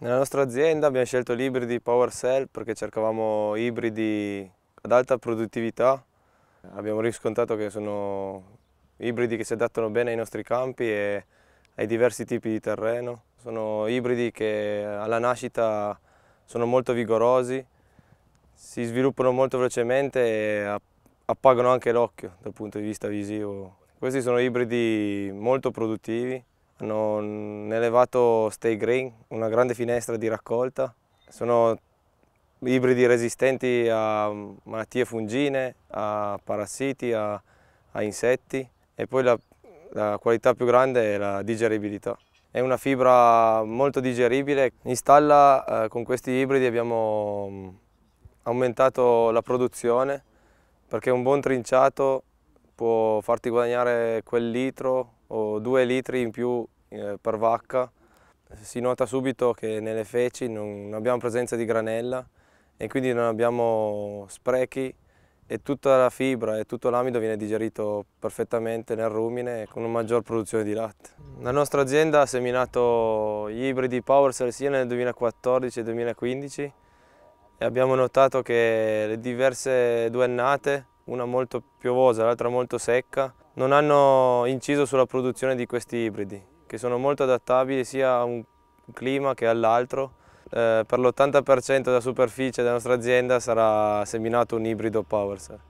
Nella nostra azienda abbiamo scelto l'ibridi Power Cell perché cercavamo ibridi ad alta produttività. Abbiamo riscontrato che sono ibridi che si adattano bene ai nostri campi e ai diversi tipi di terreno. Sono ibridi che alla nascita sono molto vigorosi, si sviluppano molto velocemente e appagano anche l'occhio dal punto di vista visivo. Questi sono ibridi molto produttivi hanno un mm, elevato Stay Green, una grande finestra di raccolta, sono ibridi resistenti a mm, malattie fungine, a parassiti, a, a insetti e poi la, la qualità più grande è la digeribilità. È una fibra molto digeribile. In stalla eh, con questi ibridi abbiamo mm, aumentato la produzione perché un buon trinciato può farti guadagnare quel litro o 2 litri in più eh, per vacca. Si nota subito che nelle feci non abbiamo presenza di granella e quindi non abbiamo sprechi e tutta la fibra e tutto l'amido viene digerito perfettamente nel rumine con una maggior produzione di latte. La nostra azienda ha seminato gli ibridi PowerCell sia nel 2014 e 2015 e abbiamo notato che le diverse due annate, una molto piovosa e l'altra molto secca, non hanno inciso sulla produzione di questi ibridi, che sono molto adattabili sia a un clima che all'altro. Eh, per l'80% della superficie della nostra azienda sarà seminato un ibrido Powerser.